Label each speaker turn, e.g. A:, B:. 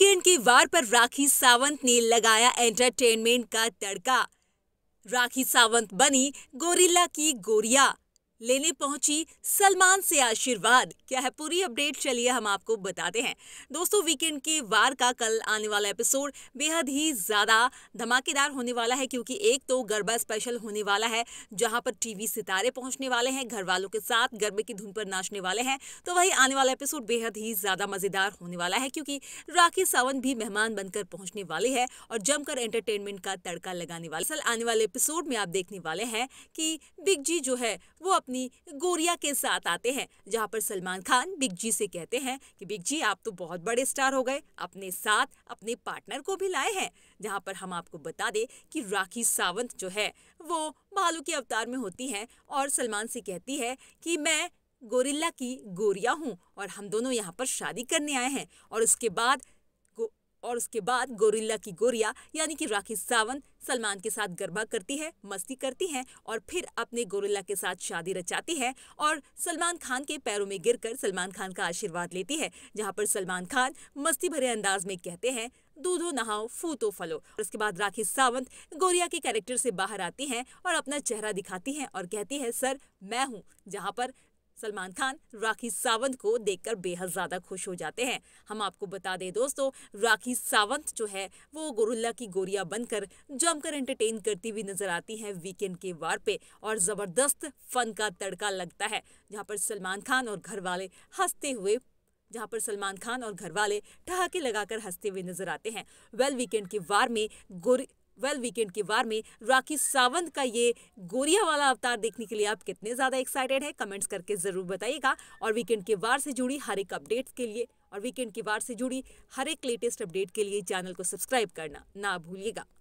A: weekend की वार पर राखी सावंत ने लगाया एंटरटेनमेंट का तड़का राखी सावंत बनी गोरिल्ला की गोरिया लेने पहुंची सलमान से आशीर्वाद क्या है पूरी अपडेट चलिए हम आपको बताते हैं दोस्तों वीकेंड के वार का कल आने वाला एपिसोड बेहद ही ज़्यादा धमाकेदार होने वाला है क्योंकि एक तो गरबा स्पेशल होने वाला है जहां पर टीवी सितारे पहुंचने वाले हैं घर वालों के साथ गरबे की धुन पर नाचने वाले हैं तो वही आने वाला एपिसोड बेहद ही ज़्यादा मज़ेदार होने वाला है क्योंकि राखी सावंत भी मेहमान बनकर पहुंचने वाले है और जमकर एंटरटेनमेंट का तड़का लगाने वाले असल आने वाले एपिसोड में आप देखने वाले हैं कि बिग जी जो है वो अपनी गोरिया के साथ आते हैं जहां पर सलमान खान बिग जी से कहते हैं कि बिग जी आप तो बहुत बड़े स्टार हो गए अपने साथ अपने पार्टनर को भी लाए हैं जहां पर हम आपको बता दें कि राखी सावंत जो है वो भालू के अवतार में होती हैं और सलमान से कहती है कि मैं गोरिल्ला की गोरिया हूँ और हम दोनों यहाँ पर शादी करने आए हैं और उसके बाद और उसके बाद गोरिल्ला की गोरिया यानी कि राखी सावंत सलमान के साथ गरबा करती है मस्ती करती है और फिर अपने गोरिल्ला के साथ शादी रचाती है और सलमान खान के पैरों में गिरकर सलमान खान का आशीर्वाद लेती है जहां पर सलमान खान मस्ती भरे अंदाज में कहते हैं दूधो नहाओ फूतो फलो उसके बाद राखी सावंत गोरिया के कैरेक्टर से बाहर आती हैं और अपना चेहरा दिखाती हैं और कहती है सर मैं हूँ जहाँ पर सलमान खान राखी सावंत को देखकर बेहद ज़्यादा खुश हो जाते हैं हम आपको बता दें दोस्तों राखी सावंत जो है वो गोरुल्ला की गोरिया बनकर जमकर एंटरटेन करती हुई नजर आती है वीकेंड के वार पे और ज़बरदस्त फन का तड़का लगता है जहाँ पर सलमान खान और घर वाले हंसते हुए जहाँ पर सलमान खान और घर वाले ठहाके लगाकर हंसते हुए नजर आते हैं वेल वीकेंड के वार में गोरी वेल वीकेंड की वार में राखी सावंत का ये गोरिया वाला अवतार देखने के लिए आप कितने ज़्यादा एक्साइटेड है कमेंट्स करके ज़रूर बताइएगा और वीकेंड के वार से जुड़ी हर एक अपडेट के लिए और वीकेंड की वार से जुड़ी हर एक लेटेस्ट अपडेट के लिए चैनल को सब्सक्राइब करना ना भूलिएगा